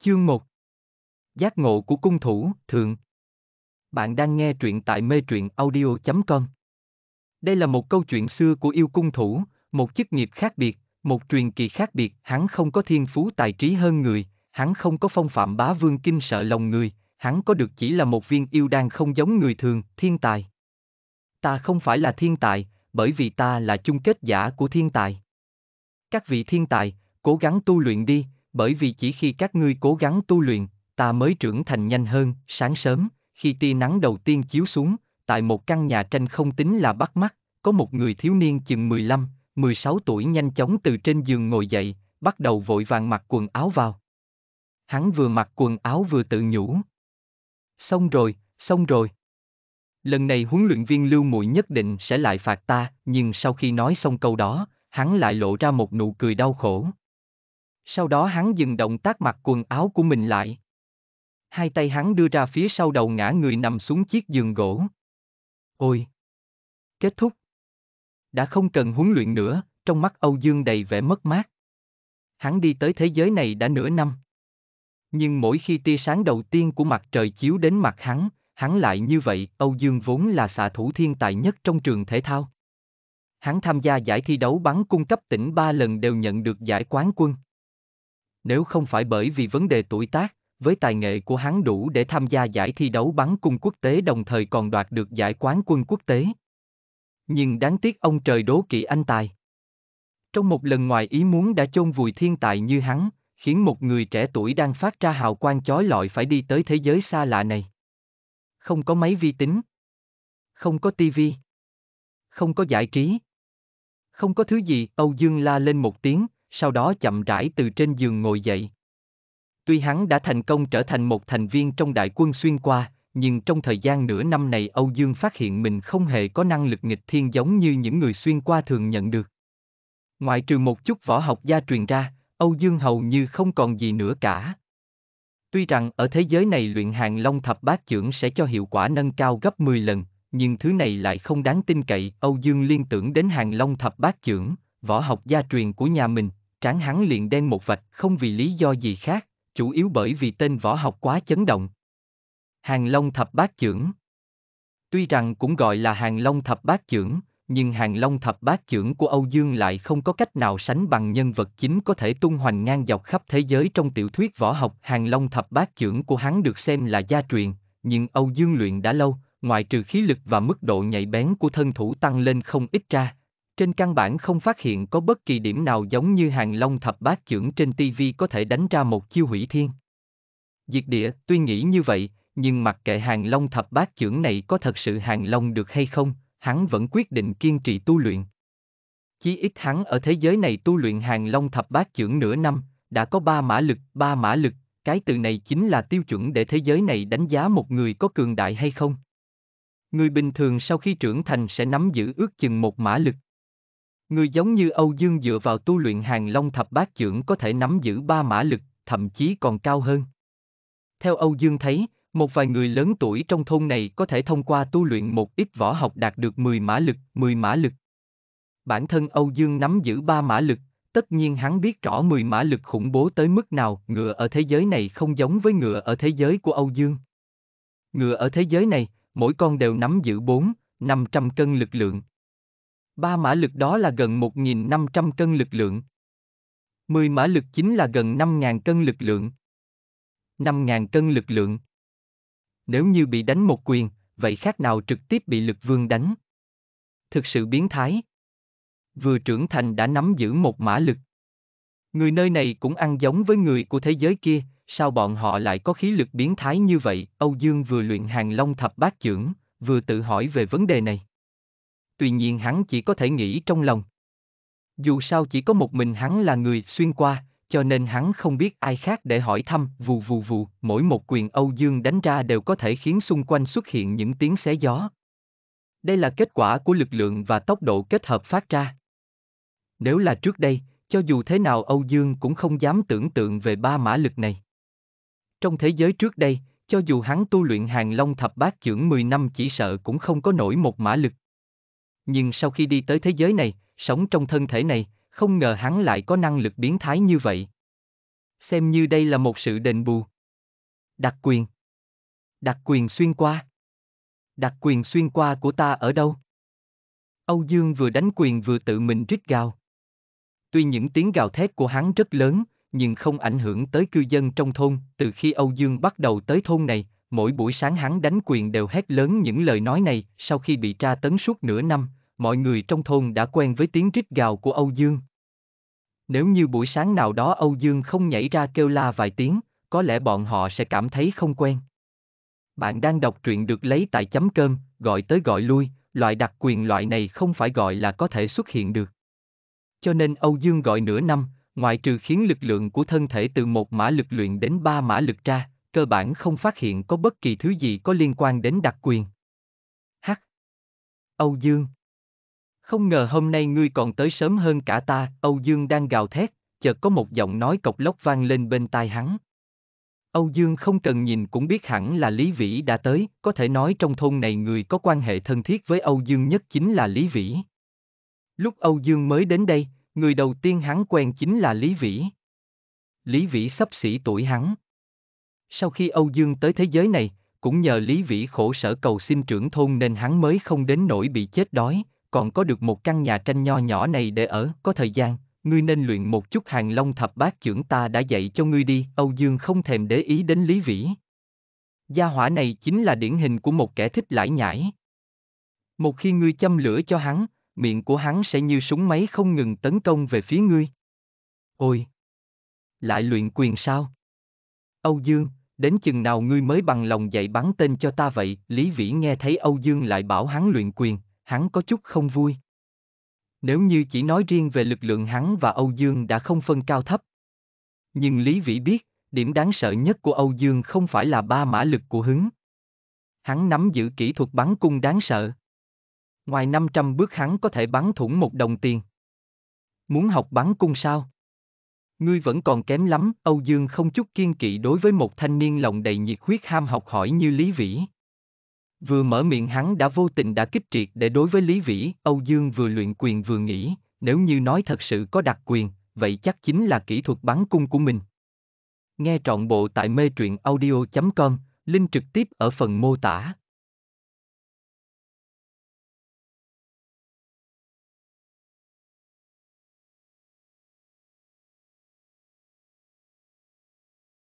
Chương 1 Giác ngộ của cung thủ, thượng Bạn đang nghe truyện tại mê truyện audio.com Đây là một câu chuyện xưa của yêu cung thủ, một chức nghiệp khác biệt, một truyền kỳ khác biệt, hắn không có thiên phú tài trí hơn người, hắn không có phong phạm bá vương kinh sợ lòng người, hắn có được chỉ là một viên yêu đan không giống người thường, thiên tài. Ta không phải là thiên tài, bởi vì ta là chung kết giả của thiên tài. Các vị thiên tài, cố gắng tu luyện đi, bởi vì chỉ khi các ngươi cố gắng tu luyện, ta mới trưởng thành nhanh hơn, sáng sớm, khi tia nắng đầu tiên chiếu xuống, tại một căn nhà tranh không tính là bắt mắt, có một người thiếu niên chừng 15, 16 tuổi nhanh chóng từ trên giường ngồi dậy, bắt đầu vội vàng mặc quần áo vào. Hắn vừa mặc quần áo vừa tự nhủ. Xong rồi, xong rồi. Lần này huấn luyện viên lưu muội nhất định sẽ lại phạt ta, nhưng sau khi nói xong câu đó, hắn lại lộ ra một nụ cười đau khổ. Sau đó hắn dừng động tác mặc quần áo của mình lại. Hai tay hắn đưa ra phía sau đầu ngã người nằm xuống chiếc giường gỗ. Ôi! Kết thúc! Đã không cần huấn luyện nữa, trong mắt Âu Dương đầy vẻ mất mát. Hắn đi tới thế giới này đã nửa năm. Nhưng mỗi khi tia sáng đầu tiên của mặt trời chiếu đến mặt hắn, hắn lại như vậy, Âu Dương vốn là xạ thủ thiên tài nhất trong trường thể thao. Hắn tham gia giải thi đấu bắn cung cấp tỉnh ba lần đều nhận được giải quán quân nếu không phải bởi vì vấn đề tuổi tác, với tài nghệ của hắn đủ để tham gia giải thi đấu bắn cung quốc tế đồng thời còn đoạt được giải quán quân quốc tế. Nhưng đáng tiếc ông trời đố kỵ anh tài. Trong một lần ngoài ý muốn đã chôn vùi thiên tài như hắn, khiến một người trẻ tuổi đang phát ra hào quang chói lọi phải đi tới thế giới xa lạ này. Không có máy vi tính. Không có tivi. Không có giải trí. Không có thứ gì, Âu Dương la lên một tiếng, sau đó chậm rãi từ trên giường ngồi dậy. Tuy hắn đã thành công trở thành một thành viên trong đại quân xuyên qua, nhưng trong thời gian nửa năm này Âu Dương phát hiện mình không hề có năng lực nghịch thiên giống như những người xuyên qua thường nhận được. Ngoại trừ một chút võ học gia truyền ra, Âu Dương hầu như không còn gì nữa cả. Tuy rằng ở thế giới này luyện hàng long thập bát trưởng sẽ cho hiệu quả nâng cao gấp 10 lần, nhưng thứ này lại không đáng tin cậy. Âu Dương liên tưởng đến hàng long thập bát trưởng, võ học gia truyền của nhà mình, trán hắn liền đen một vạch không vì lý do gì khác, chủ yếu bởi vì tên võ học quá chấn động. Hàng Long Thập Bát Chưởng Tuy rằng cũng gọi là Hàng Long Thập Bát Chưởng, nhưng Hàng Long Thập Bát Chưởng của Âu Dương lại không có cách nào sánh bằng nhân vật chính có thể tung hoành ngang dọc khắp thế giới trong tiểu thuyết võ học. Hàng Long Thập Bát Chưởng của hắn được xem là gia truyền, nhưng Âu Dương luyện đã lâu, ngoại trừ khí lực và mức độ nhạy bén của thân thủ tăng lên không ít ra, trên căn bản không phát hiện có bất kỳ điểm nào giống như hàng long thập bát trưởng trên TV có thể đánh ra một chiêu hủy thiên. Diệt địa, tuy nghĩ như vậy, nhưng mặc kệ hàng long thập bát trưởng này có thật sự hàng long được hay không, hắn vẫn quyết định kiên trì tu luyện. Chí ít hắn ở thế giới này tu luyện hàng long thập bát trưởng nửa năm, đã có ba mã lực, ba mã lực, cái từ này chính là tiêu chuẩn để thế giới này đánh giá một người có cường đại hay không. Người bình thường sau khi trưởng thành sẽ nắm giữ ước chừng một mã lực. Người giống như Âu Dương dựa vào tu luyện hàng long thập bát trưởng có thể nắm giữ ba mã lực, thậm chí còn cao hơn. Theo Âu Dương thấy, một vài người lớn tuổi trong thôn này có thể thông qua tu luyện một ít võ học đạt được 10 mã lực, 10 mã lực. Bản thân Âu Dương nắm giữ ba mã lực, tất nhiên hắn biết rõ 10 mã lực khủng bố tới mức nào, ngựa ở thế giới này không giống với ngựa ở thế giới của Âu Dương. Ngựa ở thế giới này, mỗi con đều nắm giữ 4, 500 cân lực lượng, Ba mã lực đó là gần 1.500 cân lực lượng. 10 mã lực chính là gần 5.000 cân lực lượng. 5.000 cân lực lượng. Nếu như bị đánh một quyền, vậy khác nào trực tiếp bị lực vương đánh. Thực sự biến thái. Vừa trưởng thành đã nắm giữ một mã lực. Người nơi này cũng ăn giống với người của thế giới kia, sao bọn họ lại có khí lực biến thái như vậy? Âu Dương vừa luyện hàng long thập bát trưởng, vừa tự hỏi về vấn đề này tuy nhiên hắn chỉ có thể nghĩ trong lòng. Dù sao chỉ có một mình hắn là người xuyên qua, cho nên hắn không biết ai khác để hỏi thăm, vù vù vù, mỗi một quyền Âu Dương đánh ra đều có thể khiến xung quanh xuất hiện những tiếng xé gió. Đây là kết quả của lực lượng và tốc độ kết hợp phát ra. Nếu là trước đây, cho dù thế nào Âu Dương cũng không dám tưởng tượng về ba mã lực này. Trong thế giới trước đây, cho dù hắn tu luyện hàng long thập bát chưởng 10 năm chỉ sợ cũng không có nổi một mã lực nhưng sau khi đi tới thế giới này, sống trong thân thể này, không ngờ hắn lại có năng lực biến thái như vậy. Xem như đây là một sự đền bù. Đặc quyền. Đặc quyền xuyên qua. Đặc quyền xuyên qua của ta ở đâu? Âu Dương vừa đánh quyền vừa tự mình rít gào. Tuy những tiếng gào thét của hắn rất lớn, nhưng không ảnh hưởng tới cư dân trong thôn. Từ khi Âu Dương bắt đầu tới thôn này, mỗi buổi sáng hắn đánh quyền đều hét lớn những lời nói này. Sau khi bị tra tấn suốt nửa năm, mọi người trong thôn đã quen với tiếng rít gào của Âu Dương. Nếu như buổi sáng nào đó Âu Dương không nhảy ra kêu la vài tiếng, có lẽ bọn họ sẽ cảm thấy không quen. Bạn đang đọc truyện được lấy tại chấm cơm, gọi tới gọi lui, loại đặc quyền loại này không phải gọi là có thể xuất hiện được. Cho nên Âu Dương gọi nửa năm, ngoại trừ khiến lực lượng của thân thể từ một mã lực luyện đến ba mã lực ra, cơ bản không phát hiện có bất kỳ thứ gì có liên quan đến đặc quyền. H. Âu Dương không ngờ hôm nay ngươi còn tới sớm hơn cả ta, Âu Dương đang gào thét, chợt có một giọng nói cộc lốc vang lên bên tai hắn. Âu Dương không cần nhìn cũng biết hẳn là Lý Vĩ đã tới, có thể nói trong thôn này người có quan hệ thân thiết với Âu Dương nhất chính là Lý Vĩ. Lúc Âu Dương mới đến đây, người đầu tiên hắn quen chính là Lý Vĩ. Lý Vĩ sắp xỉ tuổi hắn. Sau khi Âu Dương tới thế giới này, cũng nhờ Lý Vĩ khổ sở cầu xin trưởng thôn nên hắn mới không đến nỗi bị chết đói, còn có được một căn nhà tranh nho nhỏ này để ở, có thời gian, ngươi nên luyện một chút hàng long thập bát trưởng ta đã dạy cho ngươi đi, Âu Dương không thèm để ý đến Lý Vĩ. Gia hỏa này chính là điển hình của một kẻ thích lải nhải. Một khi ngươi châm lửa cho hắn, miệng của hắn sẽ như súng máy không ngừng tấn công về phía ngươi. Ôi! Lại luyện quyền sao? Âu Dương, đến chừng nào ngươi mới bằng lòng dạy bắn tên cho ta vậy? Lý Vĩ nghe thấy Âu Dương lại bảo hắn luyện quyền, hắn có chút không vui. Nếu như chỉ nói riêng về lực lượng hắn và Âu Dương đã không phân cao thấp. Nhưng Lý Vĩ biết, điểm đáng sợ nhất của Âu Dương không phải là ba mã lực của hứng. Hắn nắm giữ kỹ thuật bắn cung đáng sợ. Ngoài 500 bước hắn có thể bắn thủng một đồng tiền. Muốn học bắn cung sao? Ngươi vẫn còn kém lắm, Âu Dương không chút kiên kỵ đối với một thanh niên lòng đầy nhiệt huyết ham học hỏi như Lý Vĩ. Vừa mở miệng hắn đã vô tình đã kích triệt để đối với Lý Vĩ, Âu Dương vừa luyện quyền vừa nghĩ, nếu như nói thật sự có đặc quyền, vậy chắc chính là kỹ thuật bắn cung của mình. Nghe trọn bộ tại mê truyện audio.com, link trực tiếp ở phần mô tả.